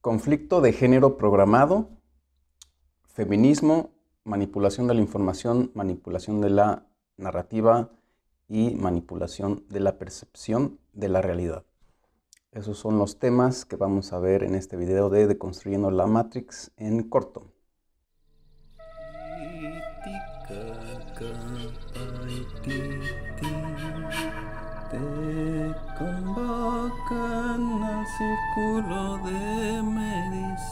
conflicto de género programado, feminismo, manipulación de la información, manipulación de la narrativa y manipulación de la percepción de la realidad. Esos son los temas que vamos a ver en este video de Deconstruyendo la Matrix en corto. círculo de medicina.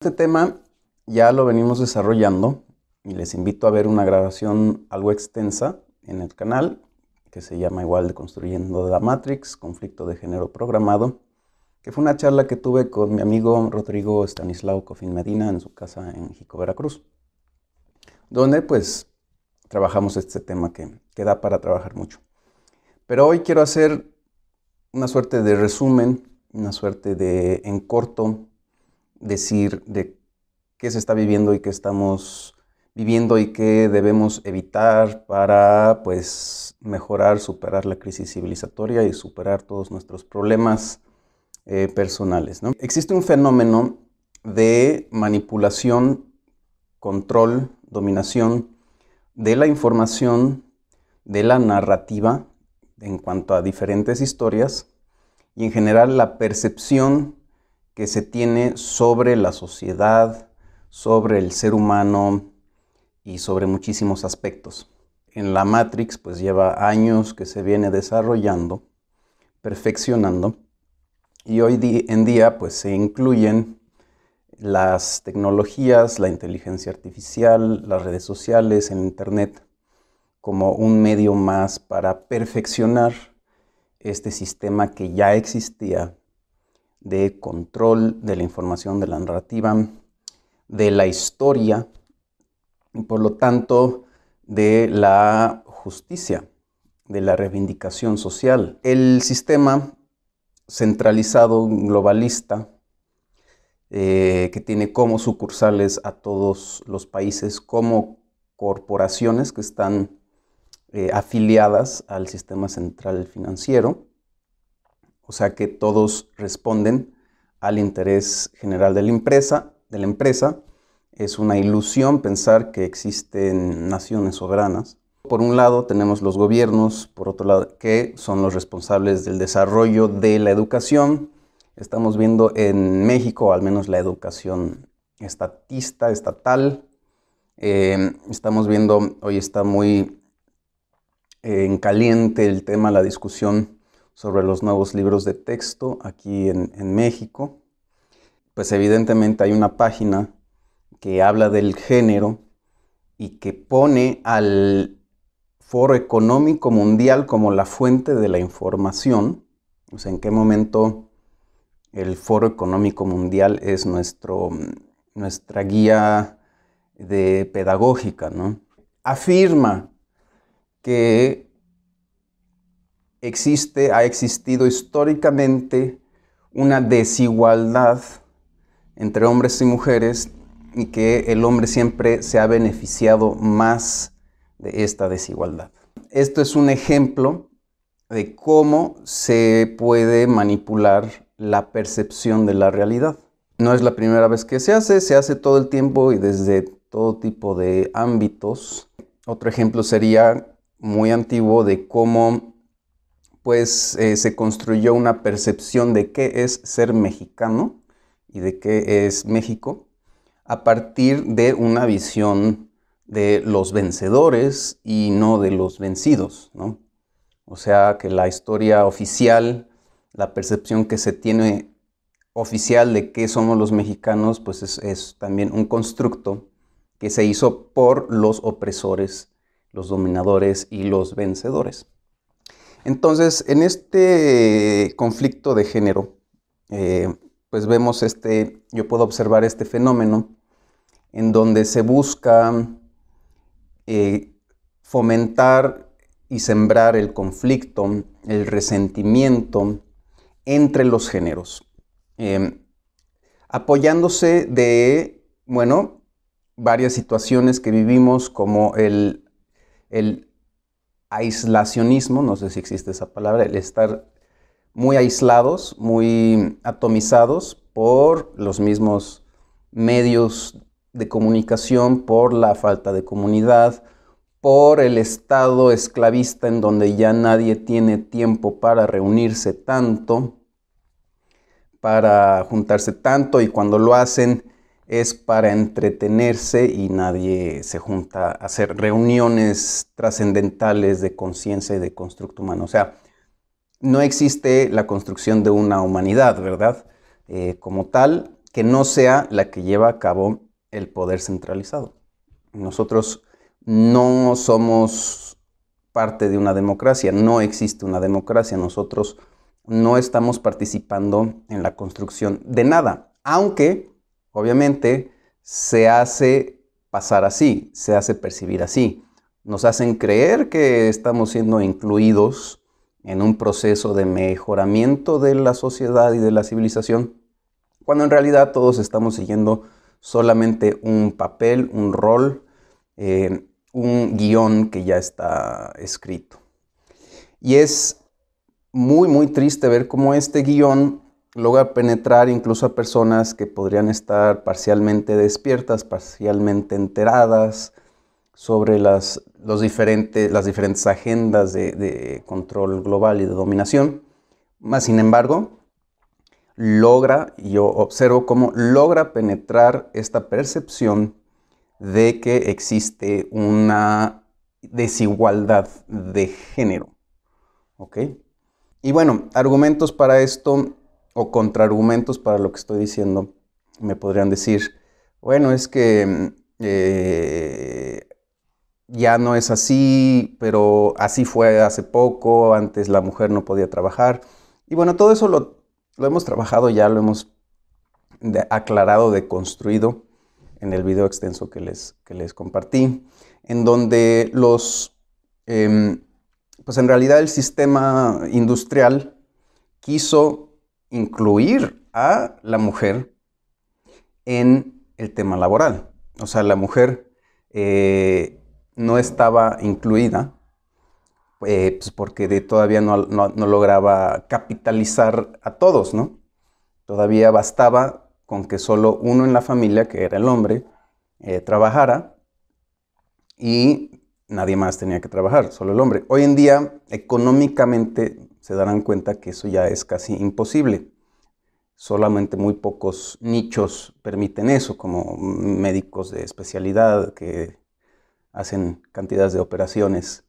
Este tema ya lo venimos desarrollando y les invito a ver una grabación algo extensa en el canal que se llama igual de Construyendo la Matrix, Conflicto de Género Programado, que fue una charla que tuve con mi amigo Rodrigo Stanislao Cofin Medina en su casa en Jico, Veracruz donde pues trabajamos este tema que, que da para trabajar mucho. Pero hoy quiero hacer una suerte de resumen, una suerte de en corto decir de qué se está viviendo y qué estamos viviendo y qué debemos evitar para pues mejorar, superar la crisis civilizatoria y superar todos nuestros problemas eh, personales. ¿no? Existe un fenómeno de manipulación, control dominación de la información, de la narrativa en cuanto a diferentes historias y en general la percepción que se tiene sobre la sociedad, sobre el ser humano y sobre muchísimos aspectos. En la Matrix pues lleva años que se viene desarrollando, perfeccionando y hoy en día pues se incluyen las tecnologías, la inteligencia artificial, las redes sociales, en Internet, como un medio más para perfeccionar este sistema que ya existía de control de la información, de la narrativa, de la historia y por lo tanto de la justicia, de la reivindicación social. El sistema centralizado globalista eh, que tiene como sucursales a todos los países, como corporaciones que están eh, afiliadas al sistema central financiero, o sea que todos responden al interés general de la empresa. De la empresa. Es una ilusión pensar que existen naciones soberanas. Por un lado tenemos los gobiernos, por otro lado que son los responsables del desarrollo de la educación, Estamos viendo en México, al menos la educación estatista, estatal. Eh, estamos viendo, hoy está muy eh, en caliente el tema, la discusión sobre los nuevos libros de texto aquí en, en México. Pues evidentemente hay una página que habla del género y que pone al Foro Económico Mundial como la fuente de la información. O sea, en qué momento el Foro Económico Mundial es nuestro, mm, nuestra guía de pedagógica, ¿no? Afirma que existe, ha existido históricamente una desigualdad entre hombres y mujeres y que el hombre siempre se ha beneficiado más de esta desigualdad. Esto es un ejemplo de cómo se puede manipular la percepción de la realidad. No es la primera vez que se hace, se hace todo el tiempo y desde todo tipo de ámbitos. Otro ejemplo sería muy antiguo de cómo pues eh, se construyó una percepción de qué es ser mexicano y de qué es México a partir de una visión de los vencedores y no de los vencidos, ¿no? O sea, que la historia oficial la percepción que se tiene oficial de qué somos los mexicanos, pues es, también un constructo que se hizo por los opresores, los dominadores y los vencedores. Entonces, en este conflicto de género, eh, pues vemos este, yo puedo observar este fenómeno en donde se busca eh, fomentar y sembrar el conflicto, el resentimiento, entre los géneros, em, apoyándose de, bueno, varias situaciones que vivimos como el, el aislacionismo, no sé si existe esa palabra, el estar muy aislados, muy atomizados por los mismos medios de comunicación, por la falta de comunidad, por el estado esclavista en donde ya nadie tiene tiempo para reunirse tanto, para juntarse tanto y cuando lo hacen es para entretenerse y nadie se junta a hacer reuniones trascendentales de conciencia y de constructo humano. O sea, no existe la construcción de una humanidad, ¿verdad? Eh, como tal, que no sea la que lleva a cabo el poder centralizado. Nosotros no somos parte de una democracia, no existe una democracia, nosotros no estamos participando en la construcción de nada, aunque obviamente se hace pasar así, se hace percibir así. Nos hacen creer que estamos siendo incluidos en un proceso de mejoramiento de la sociedad y de la civilización, cuando en realidad todos estamos siguiendo solamente un papel, un rol, eh, un guión que ya está escrito. Y es muy, muy triste ver cómo este guión logra penetrar incluso a personas que podrían estar parcialmente despiertas, parcialmente enteradas sobre las, los diferentes, las diferentes agendas de, control global y de dominación. Más sin embargo, logra, yo observo cómo logra penetrar esta percepción de que existe una desigualdad de género. ¿Ok? Y bueno, argumentos para esto o contraargumentos para lo que estoy diciendo me podrían decir, bueno, es que mm, eh, ya no es así, pero así fue hace poco, antes la mujer no podía trabajar. Y bueno, todo eso lo, hemos trabajado ya, lo hemos aclarado, deconstruido en el video extenso que les, que les compartí, en donde los, em, pues en realidad el sistema industrial quiso incluir a la mujer en el tema laboral. O sea, la mujer eh, no estaba incluida eh, pues porque todavía no lograba capitalizar a todos, ¿no? Todavía bastaba con que solo uno en la familia, que era el hombre, eh, trabajara y nadie más tenía que trabajar, solo el hombre. Hoy en día, económicamente, se darán cuenta que eso ya es casi imposible. Solamente muy pocos nichos permiten eso, como médicos de especialidad que hacen cantidades de operaciones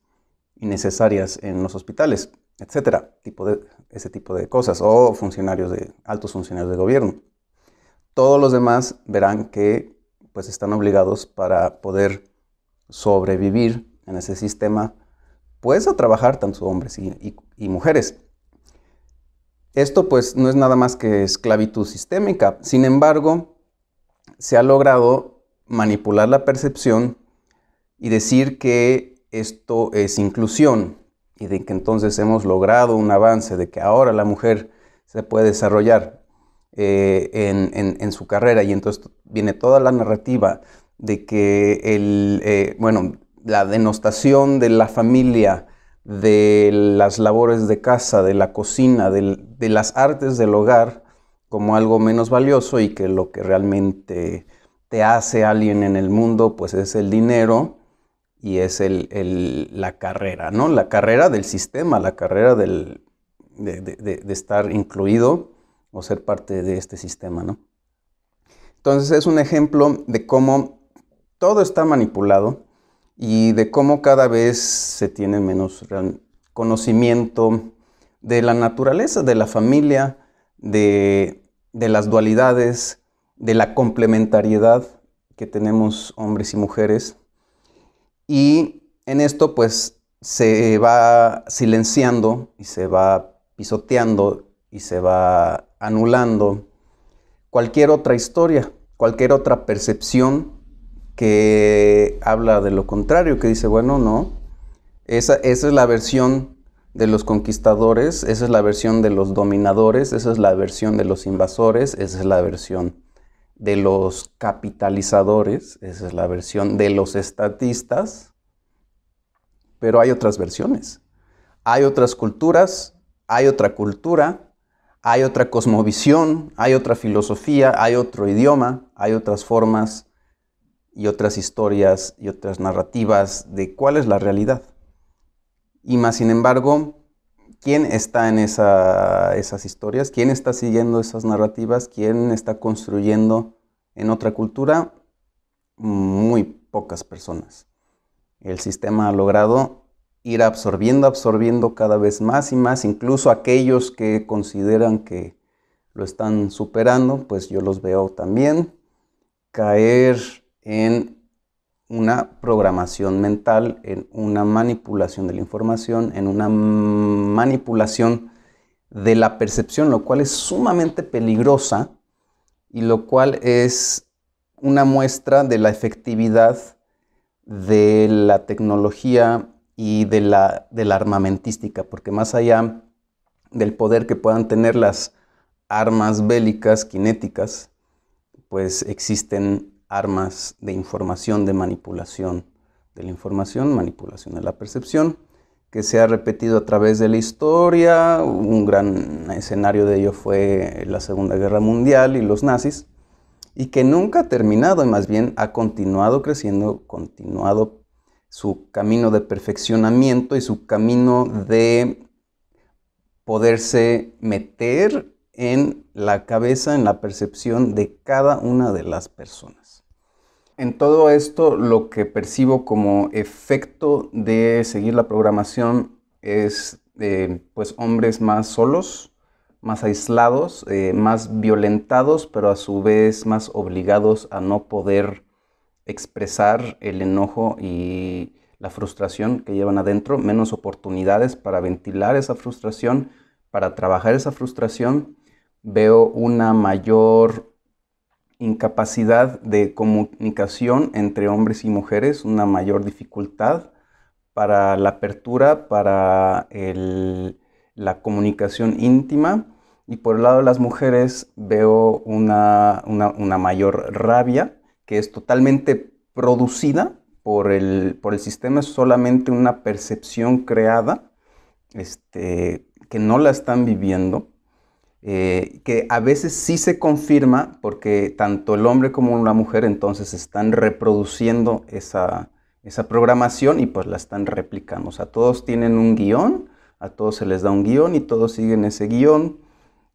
innecesarias en los hospitales, etcétera, tipo de, ese tipo de cosas, o funcionarios de altos funcionarios de gobierno todos los demás verán que pues están obligados para poder sobrevivir en ese sistema, pues a trabajar tanto hombres y, y mujeres. Esto pues no es nada más que esclavitud sistémica, sin embargo, se ha logrado manipular la percepción y decir que esto es inclusión y de que entonces hemos logrado un avance, de que ahora la mujer se puede desarrollar. Eh, en, su carrera. Y entonces viene toda la narrativa de que el, eh, bueno, la denostación de la familia, de las labores de casa, de la cocina, de, las artes del hogar como algo menos valioso y que lo que realmente te hace alguien en el mundo pues es el dinero y es la carrera, ¿no? La carrera del sistema, la carrera de estar incluido o ser parte de este sistema, ¿no? Entonces es un ejemplo de cómo todo está manipulado y de cómo cada vez se tiene menos conocimiento de la naturaleza, de la familia, de, de las dualidades, de la complementariedad que tenemos hombres y mujeres. Y en esto pues se va silenciando y se va pisoteando y se va anulando cualquier otra historia, cualquier otra percepción que habla de lo contrario, que dice, bueno, no, esa, es la versión de los conquistadores, esa es la versión de los dominadores, esa es la versión de los invasores, esa es la versión de los capitalizadores, esa es la versión de los estatistas, pero hay otras versiones, hay otras culturas, hay otra cultura, hay otra cosmovisión, hay otra filosofía, hay otro idioma, hay otras formas y otras historias y otras narrativas de cuál es la realidad. Y más sin embargo, ¿quién está en esas historias? ¿Quién está siguiendo esas narrativas? ¿Quién está construyendo en otra cultura? Muy pocas personas. El sistema ha logrado ir absorbiendo, absorbiendo cada vez más y más, incluso aquellos que consideran que lo están superando, pues yo los veo también caer en una programación mental, en una manipulación de la información, en una manipulación de la percepción, lo cual es sumamente peligrosa y lo cual es una muestra de la efectividad de la tecnología y de la, de la armamentística, porque más allá del poder que puedan tener las armas bélicas, cinéticas, pues existen armas de información, de manipulación de la información, manipulación de la percepción, que se ha repetido a través de la historia. Un gran escenario de ello fue la Segunda Guerra Mundial y los nazis, y que nunca ha terminado, y más bien ha continuado creciendo, continuado su camino de perfeccionamiento y su camino de poderse meter en la cabeza, en la percepción de cada una de las personas. En todo esto, lo que percibo como efecto de seguir la programación es eh, pues hombres más solos, más aislados, eh, más violentados, pero a su vez más obligados a no poder expresar el enojo y la frustración que llevan adentro, menos oportunidades para ventilar esa frustración, para trabajar esa frustración. Veo una mayor incapacidad de comunicación entre hombres y mujeres, una mayor dificultad para la apertura, para la comunicación íntima. Y por el lado de las mujeres veo una mayor rabia, que es totalmente producida por el, por el sistema, es solamente una percepción creada, este, que no la están viviendo, eh, que a veces sí se confirma porque tanto el hombre como la mujer entonces están reproduciendo esa, esa programación y pues la están replicando. O sea, todos tienen un guión, a todos se les da un guión y todos siguen ese guión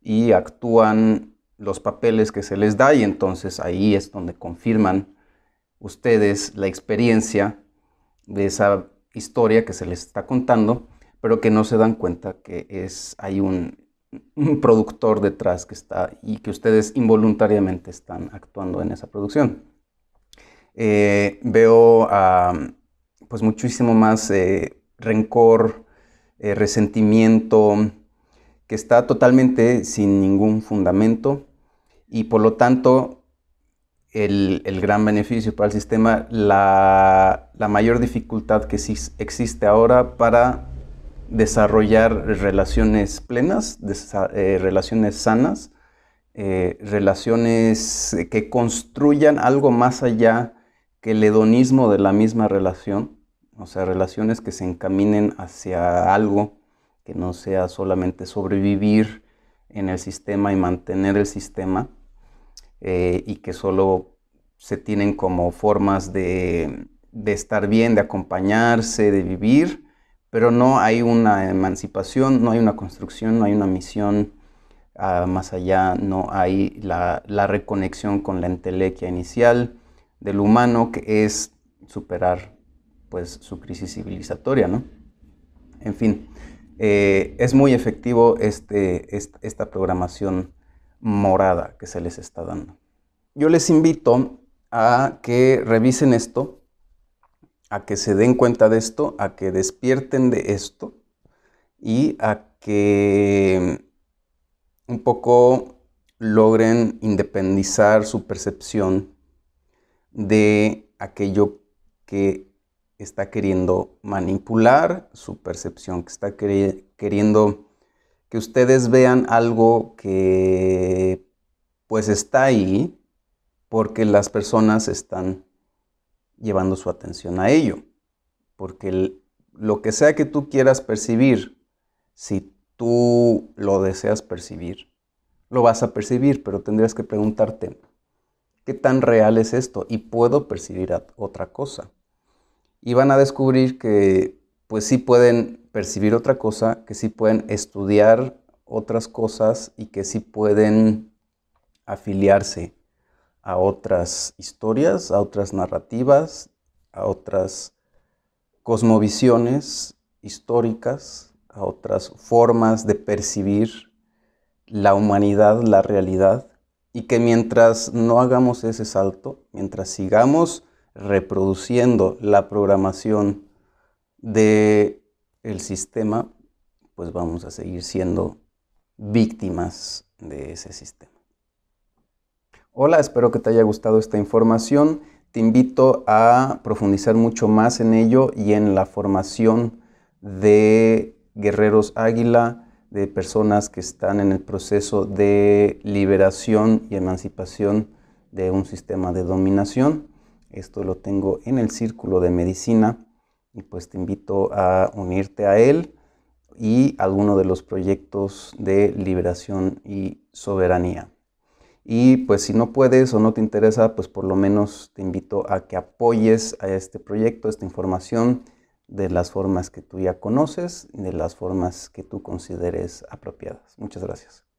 y actúan los papeles que se les da y entonces ahí es donde confirman ustedes la experiencia de esa historia que se les está contando, pero que no se dan cuenta que es, hay un, productor detrás que está y que ustedes involuntariamente están actuando en esa producción. Eh, veo pues muchísimo más eh, rencor, eh, resentimiento, que está totalmente sin ningún fundamento y por lo tanto el, gran beneficio para el sistema, la, mayor dificultad que existe ahora para desarrollar relaciones plenas, eh, relaciones sanas, eh, relaciones que construyan algo más allá que el hedonismo de la misma relación, o sea, relaciones que se encaminen hacia algo que no sea solamente sobrevivir en el sistema y mantener el sistema, eh, y que solo se tienen como formas de, estar bien, de acompañarse, de vivir, pero no hay una emancipación, no hay una construcción, no hay una misión ah, más allá no hay la, reconexión con la entelequia inicial del humano que es superar pues su crisis civilizatoria, En fin, eh, es muy efectivo este, esta programación morada que se les está dando. Yo les invito a que revisen esto, a que se den cuenta de esto, a que despierten de esto y a que un poco logren independizar su percepción de aquello que está queriendo manipular, su percepción que está queriendo que ustedes vean algo que pues está ahí porque las personas están llevando su atención a ello. Porque lo que sea que tú quieras percibir, si tú lo deseas percibir, lo vas a percibir, pero tendrías que preguntarte, ¿qué tan real es esto? Y puedo percibir otra cosa. Y van a descubrir que pues sí pueden percibir otra cosa, que sí pueden estudiar otras cosas y que sí pueden afiliarse a otras historias, a otras narrativas, a otras cosmovisiones históricas, a otras formas de percibir la humanidad, la realidad, y que mientras no hagamos ese salto, mientras sigamos reproduciendo la programación del el sistema, pues vamos a seguir siendo víctimas de ese sistema. Hola, espero que te haya gustado esta información. Te invito a profundizar mucho más en ello y en la formación de guerreros águila, de personas que están en el proceso de liberación y emancipación de un sistema de dominación. Esto lo tengo en el círculo de medicina y pues te invito a unirte a él y a alguno de los proyectos de liberación y soberanía. Y pues si no puedes o no te interesa, pues por lo menos te invito a que apoyes a este proyecto, esta información, de las formas que tú ya conoces, de las formas que tú consideres apropiadas. Muchas gracias.